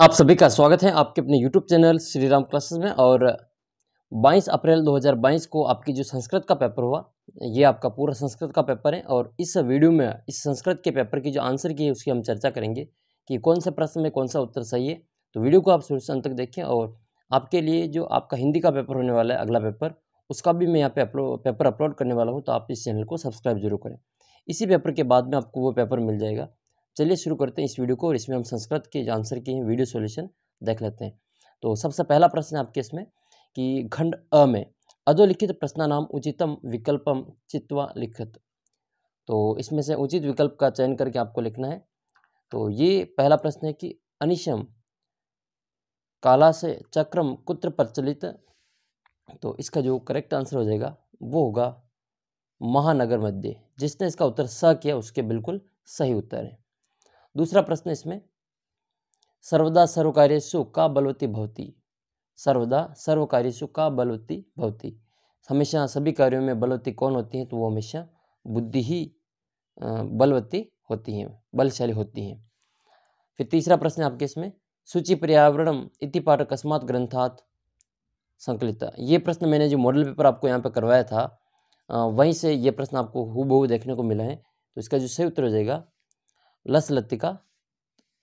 आप सभी का स्वागत है आपके अपने YouTube channel Shri Ram classes में और 22 अप्रैल 2022 को आपकी जो संस्कृत का पेपर हुआ ये आपका पूरा संस्कृत का पेपर है और इस वीडियो में इस संस्कृत के पेपर की जो आंसर की है उसकी हम चर्चा करेंगे कि कौन सा प्रश्न में कौन सा उत्तर सही है तो वीडियो को आप शुरू से अंत तक देखें और आपके लिए जो आपका हिंदी का पेपर होने वाला है अगला पेपर उसका भी मैं यहाँ पे अपलोड पेपर अपलोड करने वाला हूँ तो आप इस चैनल को सब्सक्राइब जरूर करें इसी पेपर के बाद में आपको वो पेपर मिल जाएगा चलिए शुरू करते हैं इस वीडियो को और इसमें हम संस्कृत के आंसर के वीडियो सोल्यूशन देख लेते हैं तो सबसे पहला प्रश्न है आपके इसमें कि खंड अ में अधोलिखित प्रश्नानाम उचितम विकल्पम चित्वा लिखित तो इसमें से उचित विकल्प का चयन करके आपको लिखना है तो ये पहला प्रश्न है कि अनिशम काला से चक्रम कुत्र प्रचलित तो इसका जो करेक्ट आंसर हो जाएगा वो होगा महानगर मध्य जिसने इसका उत्तर स किया उसके बिल्कुल सही उत्तर है दूसरा प्रश्न इसमें सर्वदा सर्व सुख का बलवती भवती सर्वदा सर्व सुख का बलवती भवती हमेशा सभी कार्यों में बलवती कौन होती है तो वो हमेशा बुद्धि ही बलवती होती हैं बलशाली होती हैं फिर तीसरा प्रश्न आपके इसमें सूचि पर्यावरण इति पाठ अकस्मात ग्रंथात संकलिता ये प्रश्न मैंने जो मॉडल पेपर आपको यहाँ पर करवाया था वहीं से ये प्रश्न आपको हूबहू देखने को मिला है तो इसका जो सही उत्तर हो जाएगा लस लतिका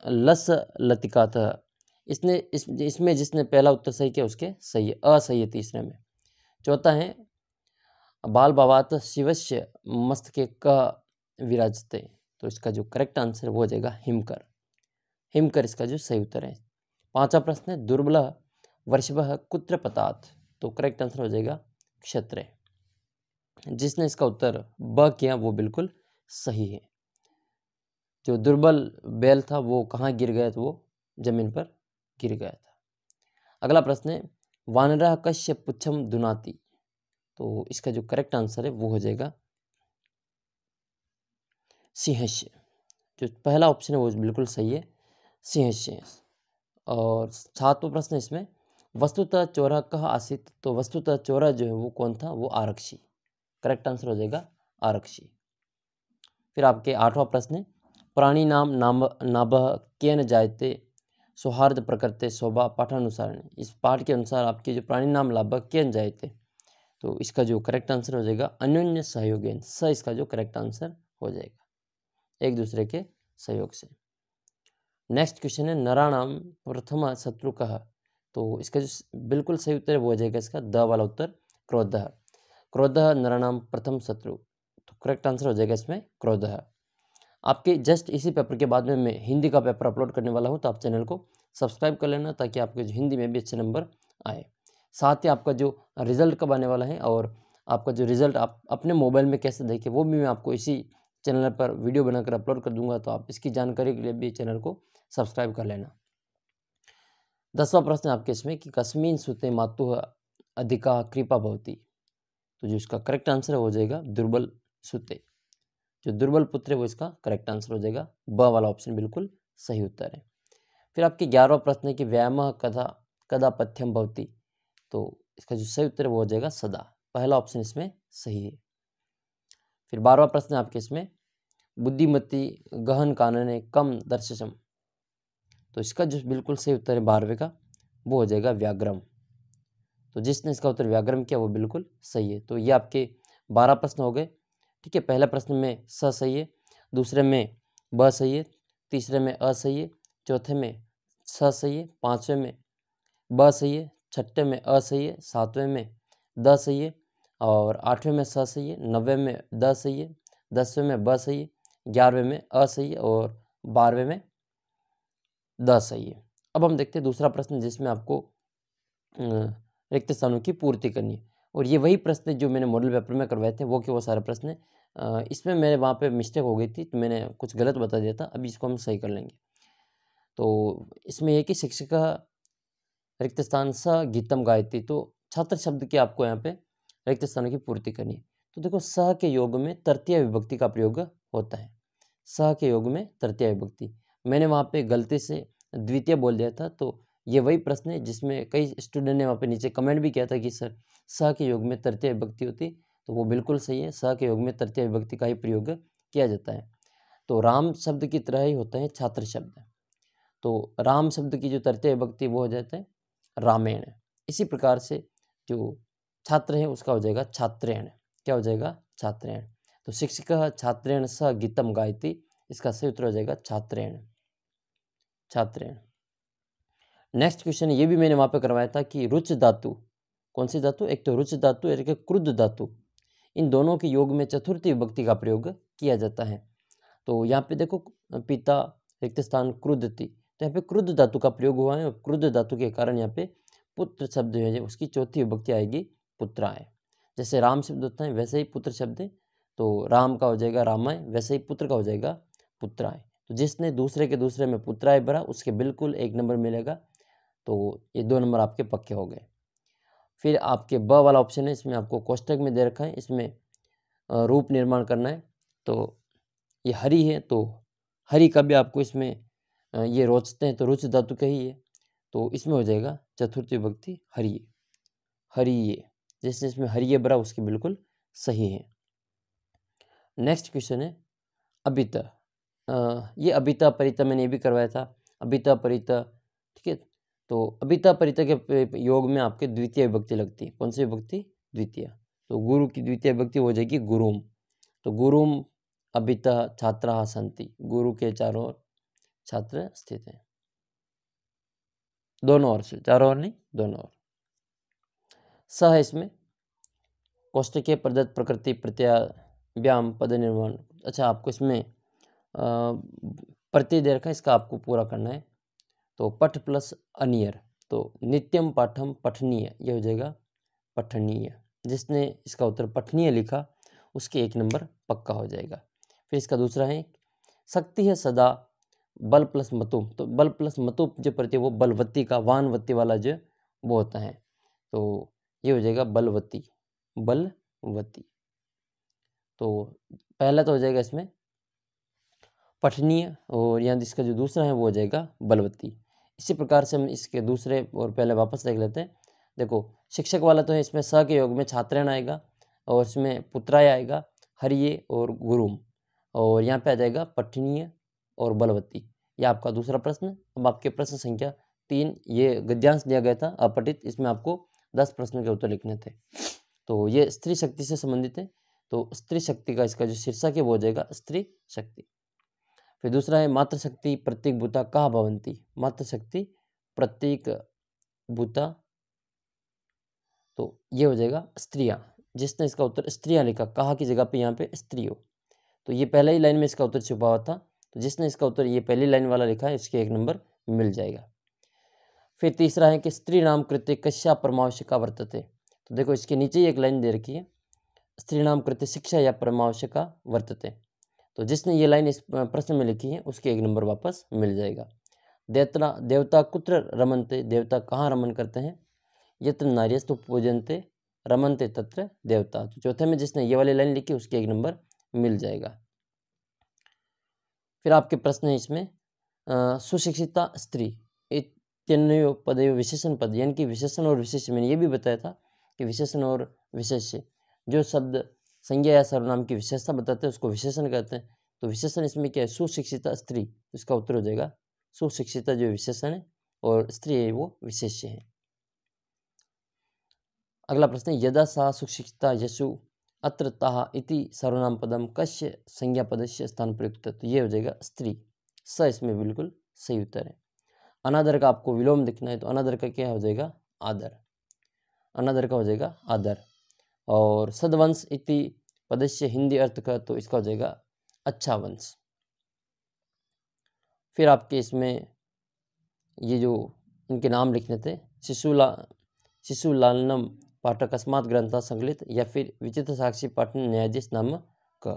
लस लतिका था इसने इस इसमें जिसने पहला उत्तर सही किया उसके सही असही है तीसरे में चौथा है बाल बाबात शिवश्य मस्त के क विराजते तो इसका जो करेक्ट आंसर वो हो जाएगा हिमकर हिमकर इसका जो सही उत्तर है पांचवा प्रश्न है दुर्बल वर्षभ कुत्र पतात तो करेक्ट आंसर हो जाएगा क्षत्र जिसने इसका उत्तर ब किया वो बिल्कुल सही है जो दुर्बल बैल था वो कहाँ गिर गया तो वो जमीन पर गिर गया था अगला प्रश्न है वानरा कश्य पुच्छम दुनाती तो इसका जो करेक्ट आंसर है वो हो जाएगा सिंहस्य जो पहला ऑप्शन है वो बिल्कुल सही है सिंहस्य और सातवा प्रश्न इसमें वस्तुतः चौरा कह आसित तो वस्तुतः चौरा जो है वो कौन था वो आरक्षी करेक्ट आंसर हो जाएगा आरक्षी फिर आपके आठवां प्रश्न है प्राणी नाम के केन जायते सौहार्द प्रकृत शोभा पाठानुसार इस पाठ के अनुसार आपके जो प्राणी नाम लाभ केन जायते तो इसका जो करेक्ट आंसर हो जाएगा अन्योन्य सहयोग स इसका जो करेक्ट आंसर हो जाएगा एक दूसरे के सहयोग से नेक्स्ट क्वेश्चन है नरा नाम प्रथम शत्रु कह तो इसका जो बिल्कुल सही उत्तर है वो हो जाएगा इसका द वाला उत्तर क्रोध क्रोध नरा नाम प्रथम शत्रु तो करेक्ट आंसर हो जाएगा इसमें क्रोध आपके जस्ट इसी पेपर के बाद में मैं हिंदी का पेपर अपलोड करने वाला हूँ तो आप चैनल को सब्सक्राइब कर लेना ताकि आपके हिंदी में भी अच्छे नंबर आए साथ ही आपका जो रिज़ल्ट कब आने वाला है और आपका जो रिज़ल्ट आप अपने मोबाइल में कैसे देखें वो भी मैं आपको इसी चैनल पर वीडियो बनाकर अपलोड कर दूंगा तो आप इसकी जानकारी के लिए भी चैनल को सब्सक्राइब कर लेना दसवा प्रश्न आपके इसमें कि कश्मीन सुते मातु अधिका कृपा भवती तो जो इसका करेक्ट आंसर हो जाएगा दुर्बल सुते जो दुर्बल पुत्र है वो इसका करेक्ट आंसर हो जाएगा ब वाला ऑप्शन बिल्कुल सही उत्तर है फिर आपके ग्यारहवा प्रश्न है कि व्यायाम कदा कदा पथ्यम भवती तो इसका जो सही उत्तर है वो हो जाएगा सदा पहला ऑप्शन इसमें सही है फिर बारहवा प्रश्न है आपके इसमें बुद्धिमती गहन कानन कम दर्शम तो इसका जो बिल्कुल सही उत्तर है बारहवें का वो हो जाएगा व्याग्रम तो जिसने इसका उत्तर व्याग्रम किया वो बिल्कुल सही है तो ये आपके बारह प्रश्न हो गए ठीक है पहला प्रश्न में स सही है दूसरे में ब सही है तीसरे में अ सही है चौथे में स सही है पाँचवें में ब सही है छठे में अ सही है सातवें में द सही है और आठवें में स सही है नब्बे में द सही है दसवें में ब सही है ग्यारहवें में अ सही है और बारहवें में द सही है अब हम देखते हैं दूसरा प्रश्न जिसमें आपको रिक्त स्थानों की पूर्ति करनी है और ये वही प्रश्न जो मैंने मॉडल पेपर में करवाए थे वो के वो सारे प्रश्न इसमें मेरे वहाँ पे मिस्टेक हो गई थी तो मैंने कुछ गलत बता दिया था अभी इसको हम सही कर लेंगे तो इसमें यह कि शिक्षिका रिक्त स्थान सा गीतम गायती तो छात्र शब्द की आपको यहाँ पे स्थानों की पूर्ति करनी है तो देखो सह के योग में तृतीय विभक्ति का प्रयोग होता है सह के योग में तृतीय विभक्ति मैंने वहाँ पे गलती से द्वितीय बोल दिया था तो ये वही प्रश्न है जिसमें कई स्टूडेंट ने वहाँ पे नीचे कमेंट भी किया था कि सर सह के योग में तृतीय विभक्ति होती तो वो बिल्कुल सही है स के योग में तृतीय विभक्ति का ही प्रयोग किया जाता है तो राम शब्द की तरह ही होता है छात्र शब्द तो राम शब्द की जो तृतीय विभक्ति वो हो जाता है रामेण इसी प्रकार से जो छात्र है उसका हो जाएगा छात्रेण क्या हो जाएगा छात्रेण तो शिक्षक छात्रेण स गीतम गायती इसका सही उत्तर हो जाएगा छात्रेण छात्रेण नेक्स्ट क्वेश्चन ये भी मैंने वहाँ पे करवाया था कि रुच धातु कौन सी धातु एक तो रुच धातु एक क्रुद्ध धातु इन दोनों के योग में चतुर्थी विभक्ति का प्रयोग किया जाता है तो यहाँ पे देखो पिता रिक्त स्थान क्रुद्धति तो यहाँ पे क्रुद्ध धातु का प्रयोग हुआ है और क्रुद्ध धातु के कारण यहाँ पे पुत्र शब्द है उसकी चौथी विभक्ति आएगी पुत्राय जैसे राम शब्द होता है वैसे ही पुत्र शब्द है तो राम का हो जाएगा रामाय वैसे ही पुत्र का हो जाएगा पुत्राय तो जिसने दूसरे के दूसरे में पुत्राय भरा उसके बिल्कुल एक नंबर मिलेगा तो ये दो नंबर आपके पक्के हो गए फिर आपके ब वाला ऑप्शन है इसमें आपको कोष्टक में दे रखा है इसमें रूप निर्माण करना है तो ये हरी है तो हरी का भी आपको इसमें ये रोचते हैं तो रुच धातु का ही है तो इसमें हो जाएगा चतुर्थ विभक्ति हरिये हरिये जैसे इसमें हरिये बरा उसके बिल्कुल सही है नेक्स्ट क्वेश्चन है अबिता ये अबिता परिता मैंने ये भी करवाया था अबिता परिता तो अभिता परिता के योग में आपके द्वितीय विभक्ति लगती है कौन सी विभक्ति द्वितीय तो गुरु की द्वितीय विभक्ति हो जाएगी गुरुम तो गुरुम अभिता छात्रा संति गुरु के चारों छात्र स्थित हैं दोनों ओर से चारों ओर नहीं दोनों ओर स है इसमें के प्रदत्त प्रकृति व्याम पद निर्माण अच्छा आपको इसमें प्रत्यय दे रखा है इसका आपको पूरा करना है तो पठ प्लस अनियर तो नित्यम पाठम पठनीय यह हो जाएगा पठनीय जिसने इसका उत्तर पठनीय लिखा उसके एक नंबर पक्का हो जाएगा फिर इसका दूसरा है शक्ति है सदा बल प्लस मतुप तो बल प्लस मतुप जो प्रत्यय वो बलवत्ती का वानवत्ती वाला जो वो होता है तो ये हो जाएगा बलवती बलवती तो पहला तो हो जाएगा इसमें पठनीय और यहाँ इसका जो दूसरा है वो हो जाएगा बलवती इसी प्रकार से हम इसके दूसरे और पहले वापस देख लेते हैं देखो शिक्षक वाला तो है इसमें स के योग में छात्रण आएगा और इसमें पुत्राय आएगा हरिये और गुरुम और यहाँ पे आ जाएगा पठनीय और बलवती ये आपका दूसरा प्रश्न अब आपके प्रश्न संख्या तीन ये गद्यांश दिया गया था अपठित इसमें आपको दस प्रश्नों के उत्तर लिखने थे तो ये स्त्री शक्ति से संबंधित है तो स्त्री शक्ति का इसका जो शीर्षक है वो हो जाएगा स्त्री शक्ति फिर दूसरा है मातृशक्ति प्रत्येक भूता कहा भवंती मातृशक्ति प्रत्येक भूता तो ये हो जाएगा स्त्रियाँ जिसने इसका उत्तर स्त्रियाँ लिखा कहा की जगह पे यहाँ पे स्त्री हो तो ये पहले ही लाइन में इसका उत्तर छुपा हुआ था तो जिसने इसका उत्तर ये पहली लाइन वाला लिखा है उसके एक नंबर मिल जाएगा फिर तीसरा है कि स्त्री नाम कृत्य कश्या परमावश्यका वर्तते तो देखो इसके नीचे ही एक लाइन दे रखी है स्त्री नाम कृत्य शिक्षा या परमावश्यका वर्तते तो जिसने ये लाइन इस प्रश्न में लिखी है उसके एक नंबर वापस मिल जाएगा देवता देवता कुत्र रमनते देवता कहाँ रमन करते हैं यत्र नारियस्तु पूजनते रमनते तत्र देवता तो चौथे में जिसने ये वाली लाइन लिखी उसके एक नंबर मिल जाएगा फिर आपके प्रश्न है इसमें सुशिक्षिता स्त्री इतनयो पद विशेषण पद यानी कि विशेषण और विशेष मैंने ये भी बताया था कि विशेषण और विशेष्य जो शब्द संज्ञा या सर्वनाम की विशेषता बताते हैं उसको विशेषण कहते हैं तो विशेषण इसमें क्या है सुशिक्षिता स्त्री इसका उत्तर हो जाएगा सुशिक्षिता जो विशेषण है और स्त्री है वो विशेष्य है अगला प्रश्न है यदा सा सुशिक्षिता यशु अत्र ताह इति सर्वनाम पदम कश्य संज्ञा पद से स्थान प्रयुक्त तो ये हो जाएगा स्त्री स इसमें बिल्कुल सही उत्तर है अनादर का आपको विलोम दिखना है तो अनादर का क्या हो जाएगा आदर अनादर का हो जाएगा आदर और सदवंश इति पद से हिंदी अर्थ का तो इसका हो जाएगा अच्छा वंश फिर आपके इसमें ये जो इनके नाम लिखने थे शिशुला शिशुलालनम पाठक अस्मात ग्रंथा संकलित या फिर विचित्र साक्षी पाठन न्यायाधीश नाम का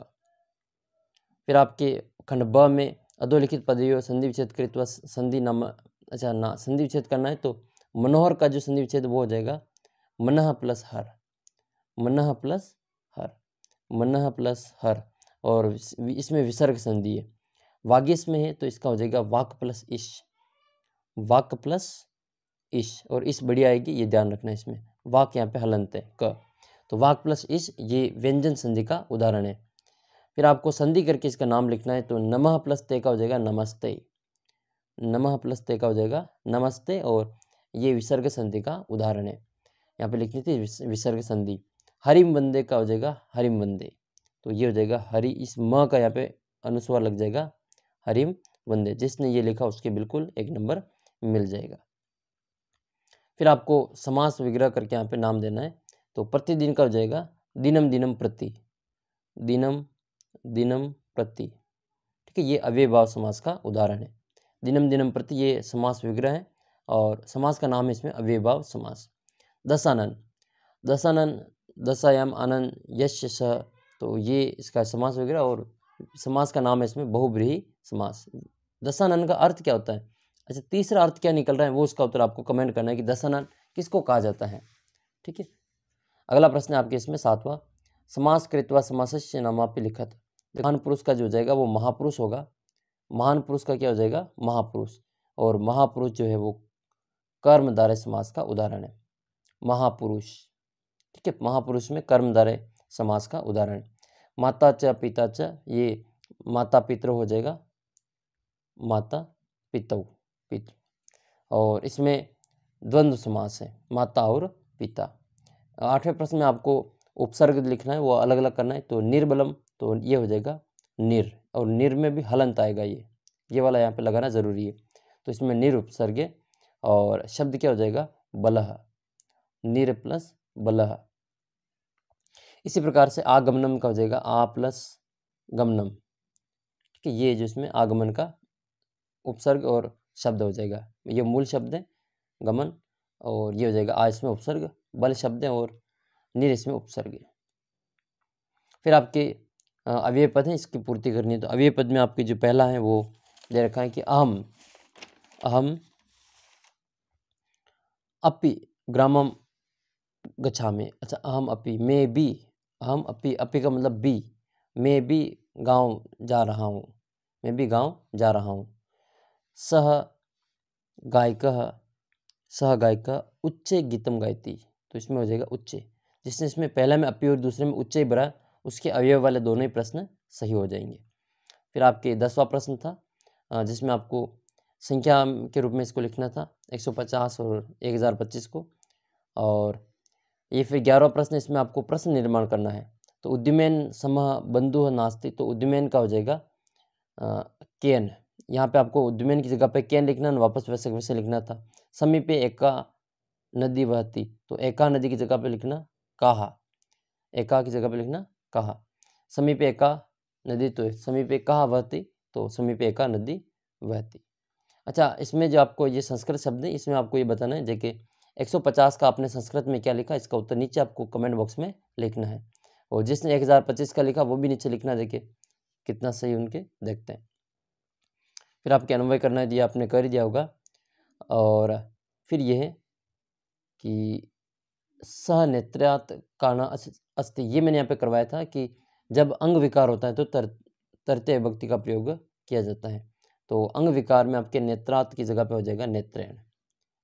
फिर आपके खंड ब में अधोलिखित पदवियों संधि विच्छेद कृत संधि नाम अच्छा ना संधि विच्छेद करना है तो मनोहर का जो संधि विच्छेद वो हो जाएगा मनह प्लस हर मनह प्लस हर मनह प्लस हर और इसमें विसर्ग संधि है वागिस में है तो इसका हो जाएगा वाक प्लस इश वाक प्लस इश और इस बढ़िया आएगी ये ध्यान रखना इसमें वाक यहाँ पे हलंत है क तो वाक प्लस इश ये व्यंजन संधि का उदाहरण है फिर आपको संधि करके इसका नाम लिखना है तो नमः प्लस ते का हो जाएगा नमस्ते नमः प्लस ते का हो जाएगा नमस्ते और ये विसर्ग संधि का उदाहरण है यहाँ पे लिखनी थी विसर्ग संधि हरिम वंदे का हो जाएगा हरिम वंदे तो ये हो जाएगा हरि इस म का यहाँ पे अनुस्वार लग जाएगा हरिम वंदे जिसने ये लिखा उसके बिल्कुल एक नंबर मिल जाएगा फिर आपको समास विग्रह करके यहाँ पे नाम देना है तो प्रतिदिन का हो जाएगा दिनम दिनम प्रति दिनम दिनम प्रति ठीक है ये अव्यभाव समास का उदाहरण है दिनम दिनम प्रति ये समास विग्रह है और समास का नाम है इसमें अव्यभाव समास दशानन दशानन दशायाम आनंद यश स तो ये इसका समास वगैरह और समास का नाम है इसमें बहुब्रीही समास दशानन का अर्थ क्या होता है अच्छा तीसरा अर्थ क्या निकल रहा है वो उसका उत्तर आपको कमेंट करना है कि दशानन किसको कहा जाता है ठीक है अगला प्रश्न आपके इसमें सातवां समास कृतवा समास नामा पे था महान पुरुष का जो हो जाएगा वो महापुरुष होगा महान पुरुष का क्या हो जाएगा महापुरुष और महापुरुष जो है वो कर्मदारे समास का उदाहरण है महापुरुष ठीक है महापुरुष में कर्मधर है समास का उदाहरण माता च पिता च ये माता पितृ हो जाएगा माता पितौ पितृ और इसमें द्वंद्व समास है माता और पिता आठवें प्रश्न में आपको उपसर्ग लिखना है वो अलग अलग करना है तो निर्बलम तो ये हो जाएगा निर और निर में भी हलंत आएगा ये ये वाला यहाँ पे लगाना ज़रूरी है तो इसमें निर उपसर्ग और शब्द क्या हो जाएगा बलह निर प्लस बलह इसी प्रकार से आगमनम का हो जाएगा आ प्लस गमनम ठीक है ये जो इसमें आगमन का उपसर्ग और शब्द हो जाएगा ये मूल शब्द है गमन और ये हो जाएगा आ इसमें उपसर्ग बल शब्द है और निर इसमें उपसर्ग है फिर आपके अव्यय पद है इसकी पूर्ति करनी है तो अव्यय पद में आपके जो पहला है वो दे रखा है कि अहम अहम अपि ग्रामम गछा में अच्छा अहम अपि मे बी हम अपी अपी का मतलब बी मैं भी गांव जा रहा हूँ मैं भी गांव जा रहा हूँ सह गायक सह गायक उच्च गीतम गायती तो इसमें हो जाएगा उच्चे जिसने इसमें पहला में अपी और दूसरे में ही भरा उसके अवयव वाले दोनों ही प्रश्न सही हो जाएंगे फिर आपके दसवा प्रश्न था जिसमें आपको संख्या के रूप में इसको लिखना था 150 और 1025 को और ये फिर ग्यारहवा प्रश्न इसमें आपको प्रश्न निर्माण करना है तो उद्यमेन समह बंधु नास्ती तो उद्यमेन का हो जाएगा केन यहाँ पे आपको उद्यमेन की जगह पे केन लिखना है वापस वैसे वैसे लिखना था समीपे एका नदी बहती तो एका नदी की जगह पे लिखना कहा एका की जगह पे लिखना कहा समीप एका नदी तो समीपे कहा बहती तो समीपे एका नदी बहती अच्छा इसमें जो आपको ये संस्कृत शब्द है इसमें आपको ये बताना है जैसे 150 का आपने संस्कृत में क्या लिखा इसका उत्तर नीचे आपको कमेंट बॉक्स में लिखना है और जिसने 1025 का लिखा वो भी नीचे लिखना देखिए कितना सही उनके देखते हैं फिर आपके अनुभव करना है आपने कर दिया होगा और फिर यह है कि सहनेत्रात काना अस्थि ये मैंने यहाँ पे करवाया था कि जब अंग विकार होता है तो तर तरते भक्ति का प्रयोग किया जाता है तो अंग विकार में आपके नेत्रात की जगह पे हो जाएगा नेत्रण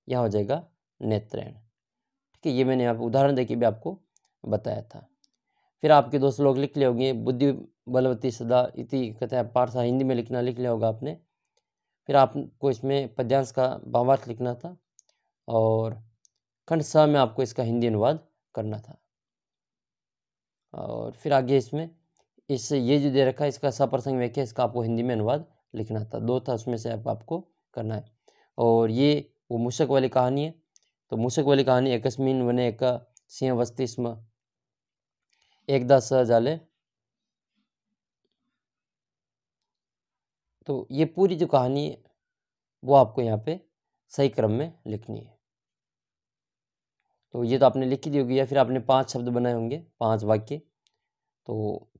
यह हो जाएगा नेत्रेण ठीक है ये मैंने आप उदाहरण देके भी आपको बताया था फिर आपके दोस्त लोग लिख लिए होंगे बुद्धि बलवती सदा इति कहते हैं पारसा हिंदी में लिखना लिख लिया होगा आपने फिर आपको इसमें पद्यांश का भावार्थ लिखना था और खंड स में आपको इसका हिंदी अनुवाद करना था और फिर आगे इसमें इस ये जो दे रखा है इसका सप्रसंग वाक्य इसका आपको हिंदी में अनुवाद लिखना था दो था उसमें से आपको आपको करना है और ये वो मुशक वाली कहानी है तो मूषक वाली कहानी एकस्मिन वने एक सिंह वस्ती स्म एक दस जाले तो ये पूरी जो कहानी है वो आपको यहाँ पे सही क्रम में लिखनी है तो ये तो आपने लिखी दी होगी या फिर आपने पांच शब्द बनाए होंगे पांच वाक्य तो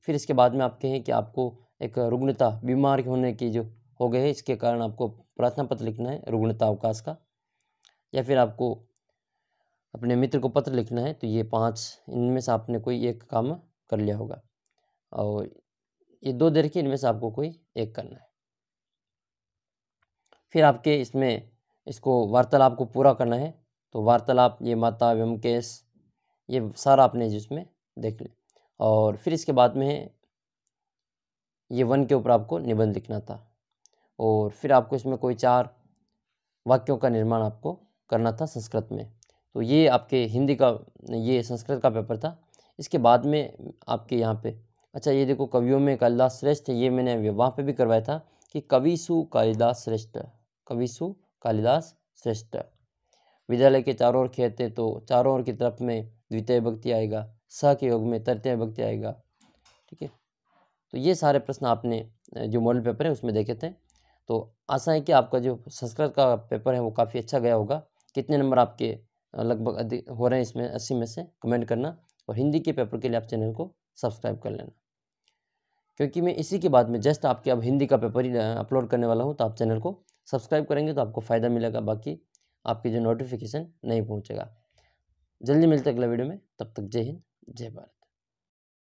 फिर इसके बाद में आप कहें कि आपको एक रुग्णता बीमार होने की जो हो गए इसके कारण आपको प्रार्थना पत्र लिखना है रुग्णता अवकाश का या फिर आपको अपने मित्र को पत्र लिखना है तो ये पाँच इनमें से आपने कोई एक काम कर लिया होगा और ये दो देर के इनमें से आपको कोई एक करना है फिर आपके इसमें इसको वार्तालाप को पूरा करना है तो वार्तालाप ये माता व्यमकेश ये सारा आपने जिसमें देख लिया और फिर इसके बाद में ये वन के ऊपर आपको निबंध लिखना था और फिर आपको इसमें कोई चार वाक्यों का निर्माण आपको करना था संस्कृत में तो ये आपके हिंदी का ये संस्कृत का पेपर था इसके बाद में आपके यहाँ पे अच्छा ये देखो कवियों में कालिदास श्रेष्ठ ये मैंने वहाँ पे भी करवाया था कि कविसु कालिदास श्रेष्ठ कविसु कालिदास श्रेष्ठ विद्यालय के चारों ओर खेत तो चारों ओर की तरफ में द्वितीय भक्ति आएगा स के योग में तृतीय भक्ति आएगा ठीक है तो ये सारे प्रश्न आपने जो मॉडल पेपर है उसमें देखे थे तो आशा है कि आपका जो संस्कृत का पेपर है वो काफ़ी अच्छा गया होगा कितने नंबर आपके लगभग अधिक हो रहे हैं इसमें अस्सी में से कमेंट करना और हिंदी के पेपर के लिए आप चैनल को सब्सक्राइब कर लेना क्योंकि मैं इसी के बाद में जस्ट आपके अब हिंदी का पेपर ही अपलोड करने वाला हूँ तो आप चैनल को सब्सक्राइब करेंगे तो आपको फ़ायदा मिलेगा बाकी आपकी जो नोटिफिकेशन नहीं पहुँचेगा जल्दी मिलते अगला वीडियो में तब तक जय हिंद जय भारत